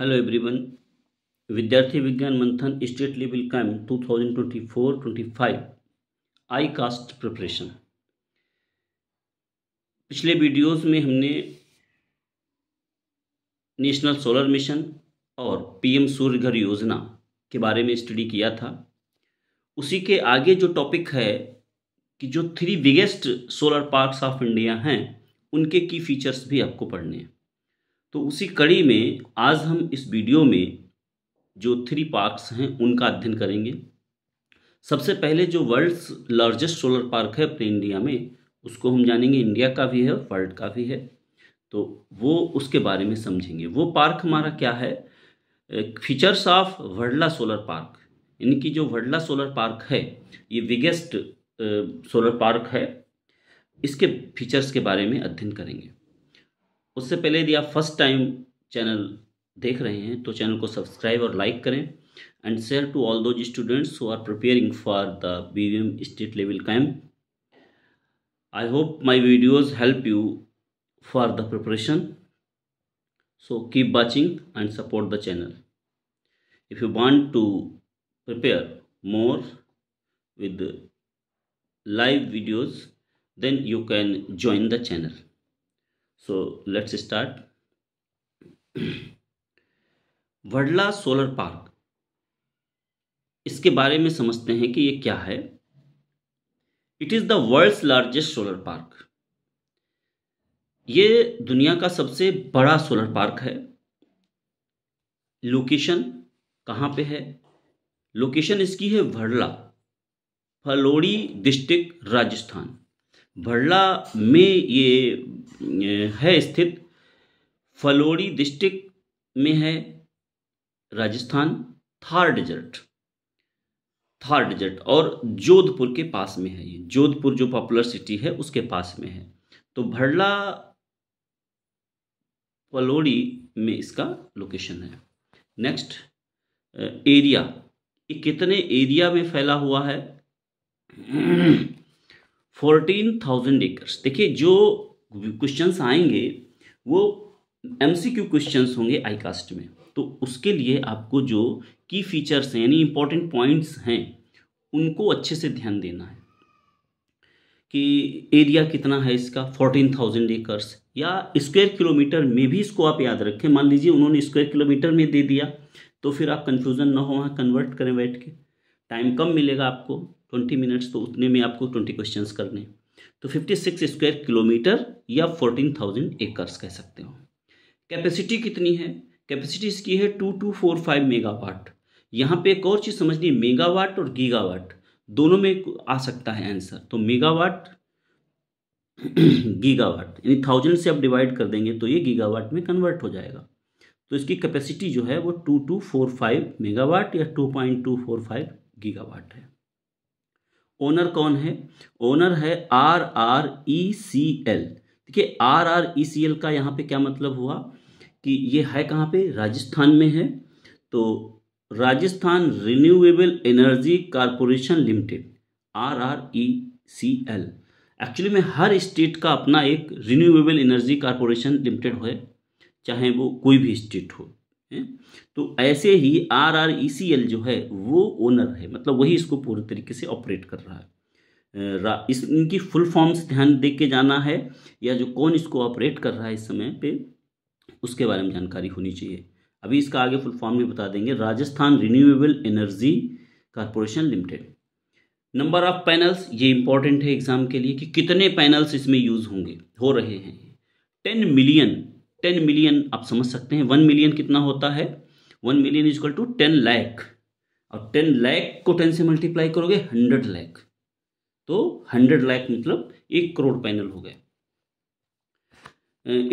hello everyone Vidyarthi Vigyan Manthan state level camp 2024-25 आई कास्ट preparation पिछले वीडियोस में हमने नेशनल सोलर मिशन और पीएम सूर्य घर योजना के बारे में स्टडी किया था उसी के आगे जो टॉपिक है कि जो three biggest solar parks of India हैं उनके की फीचर्स भी आपको पढ़ने हैं तो उसी कड़ी में आज हम इस वीडियो में जो थ्री पार्क्स हैं उनका अध्ययन करेंगे सबसे पहले जो वर्ल्ड्स लार्जेस्ट सोलर पार्क है अपने इंडिया में उसको हम जानेंगे इंडिया का भी है वर्ल्ड का भी है तो वो उसके बारे में समझेंगे वो पार्क हमारा क्या है features of Bhadla solar park इनकी जो वर्डला सोलर पार्क है ये बिगेस्ट सोलर पार्क है इसके फीचर्स के बारे में अध्ययन करेंगे उससे पहले यदि आप फर्स्ट टाइम चैनल देख रहे हैं तो चैनल को सब्सक्राइब और लाइक करें and share to all the students who are preparing for the B V M state level camp I hope my videos help you for the preparation so keep watching and support the channel if you want to prepare more with live videos then you can join the channel so let's start Bhadla solar park इसके बारे में समझते हैं कि ये क्या है it is the world's largest solar park ये दुनिया का सबसे बड़ा सोलर पार्क है लोकेशन कहाँ पे है लोकेशन इसकी है वडला फलोड़ी डिस्ट्रिक्ट राजस्थान भरला में ये है स्थित फलोड़ी डिस्ट्रिक्ट में है राजस्थान थार डिजर्ट थार डिजर्ट और जोधपुर के पास में है ये जोधपुर जो पॉपुलर सिटी है उसके पास में है तो भरला फलोड़ी में इसका लोकेशन है नेक्स्ट एरिया ये कितने एरिया में फैला हुआ है फोर्टीन थाउजेंड एकर्स देखिए जो क्वेश्चंस आएंगे वो एमसीक्यू क्वेश्चंस होंगे आईकास्ट में तो उसके लिए आपको जो की फीचर्स हैं यानी इंपॉर्टेंट पॉइंट्स हैं उनको अच्छे से ध्यान देना है कि एरिया कितना है इसका फोर्टीन थाउजेंड एकर्स या स्क्वायर किलोमीटर में भी इसको आप याद रखें मान लीजिए उन्होंने स्क्वायर किलोमीटर में दे दिया तो फिर आप कन्फ्यूज़न ना हो वहाँ कन्वर्ट करें बैठ के टाइम कम मिलेगा आपको ट्वेंटी मिनट्स तो उतने में आपको ट्वेंटी क्वेश्चन करने तो फिफ्टी सिक्स स्क्वायर किलोमीटर या फोर्टीन थाउजेंड एकर्स कह सकते हो कैपेसिटी कितनी है कैपेसिटी इसकी है two two four five megawatt यहाँ पे एक और चीज़ समझनी मेगावाट और गीगावाट दोनों में आ सकता है आंसर तो मेगावाट गीगावाट यानी थाउजेंड से आप डिवाइड कर देंगे तो ये गीगावाट में कन्वर्ट हो जाएगा तो इसकी कैपेसिटी जो है वो two two four five megawatt या two point two four five gigawatt है ओनर कौन है ओनर है R R E C L ठीक है R R E C L का यहाँ पे क्या मतलब हुआ कि ये है कहाँ पे राजस्थान में है तो Rajasthan renewable energy corporation limited R R E C L actually में हर स्टेट का अपना एक रिन्यूएबल एनर्जी कॉरपोरेशन लिमिटेड है चाहे वो कोई भी स्टेट हो है तो ऐसे ही R R E C L जो है वो ओनर है मतलब वही इसको पूरे तरीके से ऑपरेट कर रहा है इस इनकी फुल फॉर्म्स ध्यान दे के जाना है या जो कौन इसको ऑपरेट कर रहा है इस समय पे उसके बारे में जानकारी होनी चाहिए अभी इसका आगे फुल फॉर्म भी बता देंगे Rajasthan renewable energy corporation limited number of panels ये इंपॉर्टेंट है एग्जाम के लिए कि कितने पैनल्स इसमें यूज़ होंगे हो रहे हैं टेन मिलियन टेन मिलियन आप समझ सकते हैं वन मिलियन कितना होता है one million equal to ten lakh और टेन लैख को टेन से मल्टीप्लाई करोगे हंड्रेड लैख तो हंड्रेड लैख मतलब एक करोड़ पैनल हो गए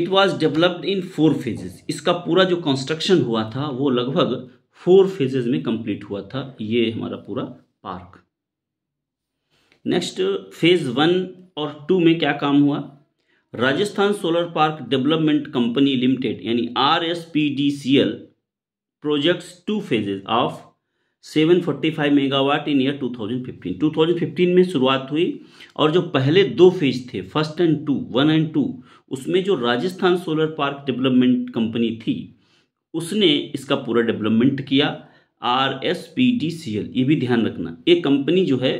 it was developed in four phases इसका पूरा जो कंस्ट्रक्शन हुआ था वो लगभग फोर फेजेस में कंप्लीट हुआ था ये हमारा पूरा पार्क नेक्स्ट फेज वन और टू में क्या काम हुआ Rajasthan solar park development company limited यानी R S P D C L projects two phases of seven forty five megawatt in year thousand fifteen में शुरुआत हुई और जो पहले दो फेज थे first and two one and two उसमें जो Rajasthan solar park development company थी उसने इसका पूरा डेवलपमेंट किया R S P D C L ये भी ध्यान रखना ये कंपनी जो है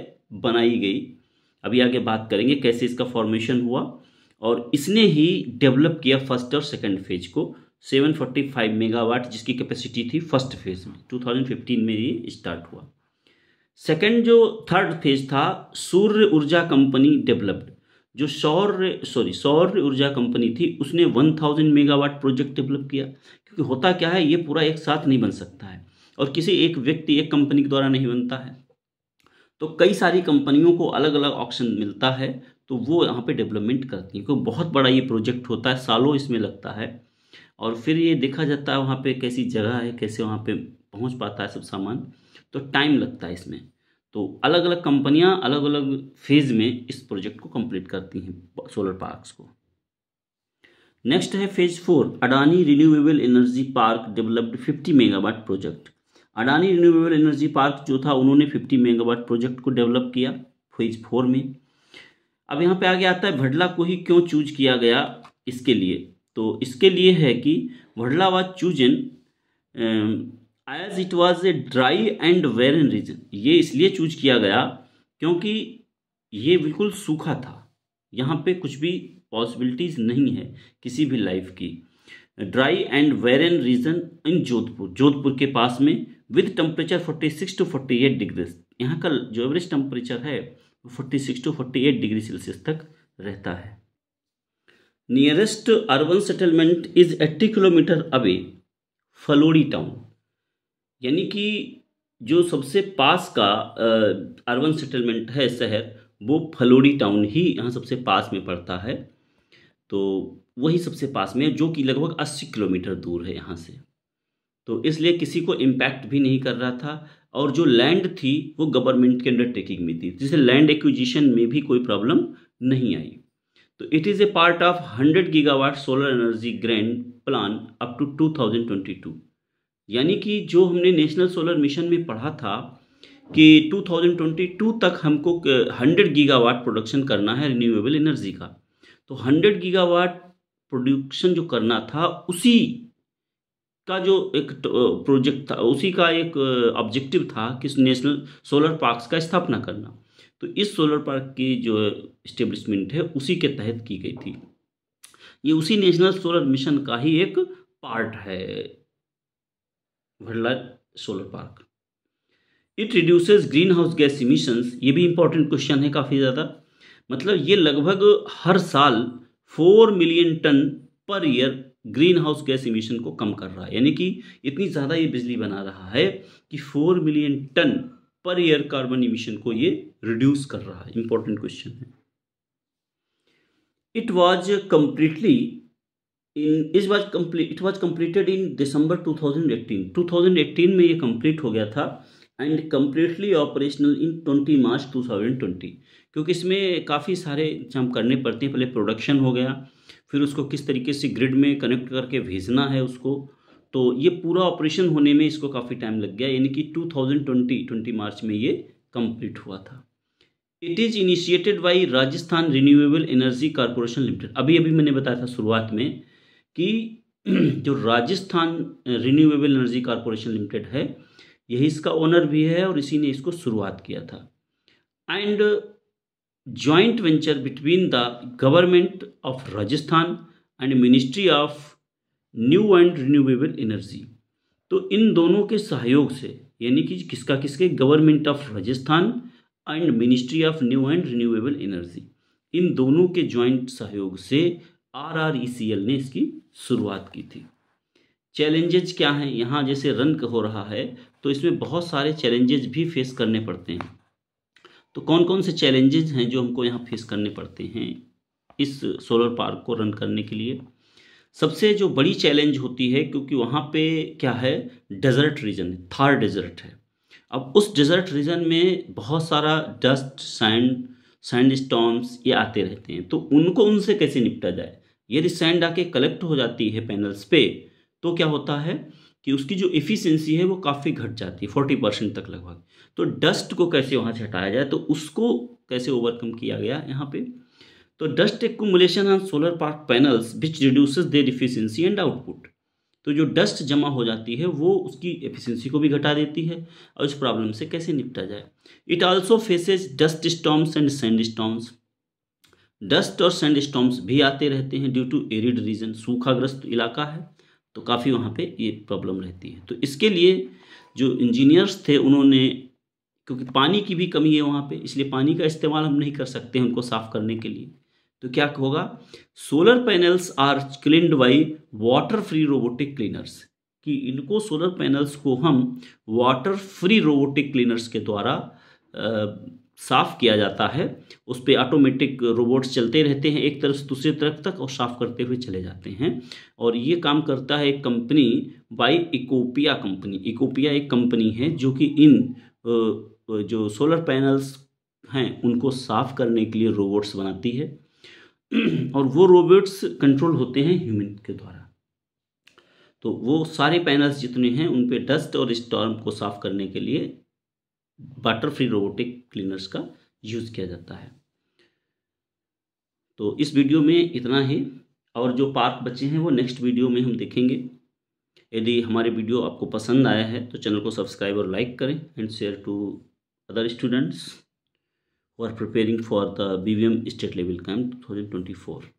बनाई गई अभी आगे बात करेंगे कैसे इसका फॉर्मेशन हुआ और इसने ही डेवलप किया फर्स्ट और सेकेंड फेज को 745 मेगावाट जिसकी कैपेसिटी थी फर्स्ट फेज में 2015 में ये स्टार्ट हुआ सेकेंड जो थर्ड फेज था सूर्य ऊर्जा कंपनी डेवलप्ड जो सौर सॉरी सौर ऊर्जा कंपनी थी उसने 1000 मेगावाट प्रोजेक्ट डेवलप किया क्योंकि होता क्या है ये पूरा एक साथ नहीं बन सकता है और किसी एक व्यक्ति एक कंपनी के द्वारा नहीं बनता है तो कई सारी कंपनियों को अलग अलग ऑप्शन मिलता है तो वो यहाँ पे डेवलपमेंट करती हैं क्योंकि बहुत बड़ा ये प्रोजेक्ट होता है सालों इसमें लगता है और फिर ये देखा जाता है वहाँ पे कैसी जगह है कैसे वहाँ पे पहुँच पाता है सब सामान तो टाइम लगता है इसमें तो अलग अलग कंपनियाँ अलग अलग फेज़ में इस प्रोजेक्ट को कंप्लीट करती हैं सोलर पार्कस को नेक्स्ट है phase four Adani renewable energy park developed fifty megawatt project Adani renewable energy park जो था उन्होंने फिफ्टी मेगावाट प्रोजेक्ट को डेवलप किया फेज फोर में अब यहाँ पे आगे आता है भडला को ही क्यों चूज किया गया इसके लिए तो इसके लिए है कि Bhadla was in as it was a dry and barren region ये इसलिए चूज किया गया क्योंकि ये बिल्कुल सूखा था यहाँ पे कुछ भी पॉसिबिलिटीज़ नहीं है किसी भी लाइफ की dry and barren region in Jodhpur Jodhpur के पास में with temperature forty six to forty eight degrees यहाँ का जो एवरेज टेम्परेचर है forty six to forty eight degree Celsius तक रहता है nearest urban settlement is eighty kilometre away Phalodi town यानी कि जो सबसे पास का अर्बन सेटलमेंट है शहर वो फलोड़ी टाउन ही यहाँ सबसे पास में पड़ता है तो वही सबसे पास में जो कि लगभग 80 किलोमीटर दूर है यहाँ से तो इसलिए किसी को इम्पैक्ट भी नहीं कर रहा था और जो लैंड थी वो गवर्नमेंट के अंडरटेकिंग में थी जिसे लैंड एक्विजिशन में भी कोई प्रॉब्लम नहीं आई तो it is a part of 100 gigawatt solar energy grand plan up to 2022 यानी कि जो हमने नेशनल सोलर मिशन में पढ़ा था कि 2022 तक हमको 100 गीगावाट प्रोडक्शन करना है रिन्यूएबल एनर्जी का तो 100 गीगावाट प्रोडक्शन जो करना था उसी का जो एक प्रोजेक्ट था उसी का एक ऑब्जेक्टिव था कि नेशनल सोलर पार्क्स का स्थापना करना तो इस सोलर पार्क की जो इस्टेब्लिशमेंट है उसी के तहत की गई थी ये उसी नेशनल सोलर मिशन का ही एक पार्ट है Bhadla solar park it reduces greenhouse gas emissions ये भी इंपॉर्टेंट क्वेश्चन है काफ़ी ज़्यादा मतलब ये लगभग हर साल four million ton per year greenhouse gas emission को कम कर रहा है यानी कि इतनी ज़्यादा ये बिजली बना रहा है कि four million ton per year carbon emission को ये रिड्यूस कर रहा है इंपॉर्टेंट क्वेश्चन है it was completely in is was complete it was completed in December 2018 2018 में ये कंप्लीट हो गया था and completely operational in twenty March two thousand twenty क्योंकि इसमें काफ़ी सारे एग्जाम करने पड़ते हैं पहले प्रोडक्शन हो गया फिर उसको किस तरीके से ग्रिड में कनेक्ट करके भेजना है उसको तो ये पूरा ऑपरेशन होने में इसको काफ़ी टाइम लग गया यानी कि 2020 20 मार्च में ये कंप्लीट हुआ था it is initiated by Rajasthan renewable energy corporation limited अभी अभी मैंने बताया था शुरुआत में कि जो Rajasthan renewable energy corporation limited है यही इसका ओनर भी है और इसी ने इसको शुरुआत किया था and joint venture between the government of Rajasthan and Ministry of New and Renewable Energy तो इन दोनों के सहयोग से यानी कि किसका किसके government of Rajasthan and ministry of new and renewable energy इन दोनों के जॉइंट सहयोग से आरआरईसीएल e ने इसकी शुरुआत की थी चैलेंजेज क्या हैं यहाँ जैसे रन हो रहा है तो इसमें बहुत सारे चैलेंजेज भी फेस करने पड़ते हैं तो कौन कौन से चैलेंजेस हैं जो हमको यहाँ फेस करने पड़ते हैं इस सोलर पार्क को रन करने के लिए सबसे जो बड़ी चैलेंज होती है क्योंकि वहाँ पे क्या है डेजर्ट रीजन है थार डेजर्ट है अब उस डेजर्ट रीजन में बहुत सारा डस्ट सैंड सैंड स्टॉम्स ये आते रहते हैं तो उनको उनसे कैसे निपटा जाए यदि सैंड आके कलेक्ट हो जाती है पैनल्स पे तो क्या होता है कि उसकी जो एफिशिएंसी है वो काफ़ी घट जाती है फोर्टी परसेंट तक लगभग तो डस्ट को कैसे वहाँ से हटाया जाए तो उसको कैसे ओवरकम किया गया यहाँ पे तो dust accumulation on solar park panels which reduces their efficiency and output तो जो डस्ट जमा हो जाती है वो उसकी एफिशिएंसी को भी घटा देती है और इस प्रॉब्लम से कैसे निपटा जाए it also faces dust storms and sand storms dust और सैंड स्टॉम्स भी आते रहते हैं ड्यू टू एरिड रीजन सूखाग्रस्त इलाका है तो काफ़ी वहाँ पे ये प्रॉब्लम रहती है तो इसके लिए जो इंजीनियर्स थे उन्होंने क्योंकि पानी की भी कमी है वहाँ पे इसलिए पानी का इस्तेमाल हम नहीं कर सकते हैं उनको साफ़ करने के लिए तो क्या होगा solar panels are cleaned by water free robotic cleaners कि इनको सोलर पैनल्स को हम वाटर फ्री रोबोटिक क्लीनर्स के द्वारा साफ़ किया जाता है उस पर ऑटोमेटिक रोबोट्स चलते रहते हैं एक तरफ से दूसरे तरफ तक और साफ़ करते हुए चले जाते हैं और ये काम करता है एक company by Ecoppia company Ecoppia एक कंपनी है जो कि इन जो सोलर पैनल्स हैं उनको साफ़ करने के लिए रोबोट्स बनाती है और वो रोबोट्स कंट्रोल होते हैं ह्यूमन के द्वारा तो वो सारे पैनल्स जितने हैं उन पे डस्ट और स्टॉर्म को साफ़ करने के लिए वाटर फ्री रोबोटिक क्लीनर्स का यूज़ किया जाता है तो इस वीडियो में इतना ही और जो पार्क बचे हैं वो नेक्स्ट वीडियो में हम देखेंगे यदि हमारे वीडियो आपको पसंद आया है तो चैनल को सब्सक्राइब और लाइक करें and share to other students are preparing who are preparing state level camp two thousand twenty four